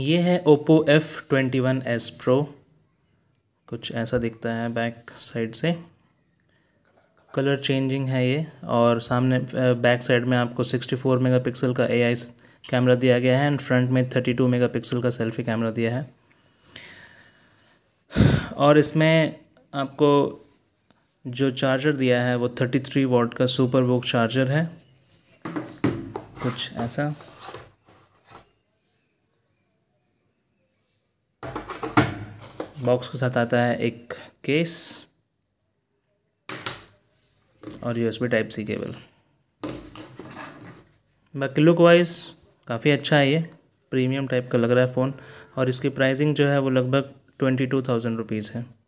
ये है Oppo F twenty one S pro कुछ ऐसा दिखता है बैक साइड से कलर चेंजिंग है ये और सामने बैक साइड में आपको सिक्सटी फोर मेगा पिक्सल का ए आई कैमरा दिया गया है एंड फ्रंट में थर्टी टू मेगा पिक्सल का सेल्फी कैमरा दिया है और इसमें आपको जो चार्जर दिया है वो थर्टी थ्री वॉट का सुपर वोक चार्जर है कुछ ऐसा बॉक्स के साथ आता है एक केस और यूएसबी टाइप सी केबल बाकी लुक वाइज काफ़ी अच्छा है ये प्रीमियम टाइप का लग रहा है फ़ोन और इसकी प्राइसिंग जो है वो लगभग ट्वेंटी टू थाउजेंड रुपीज़ है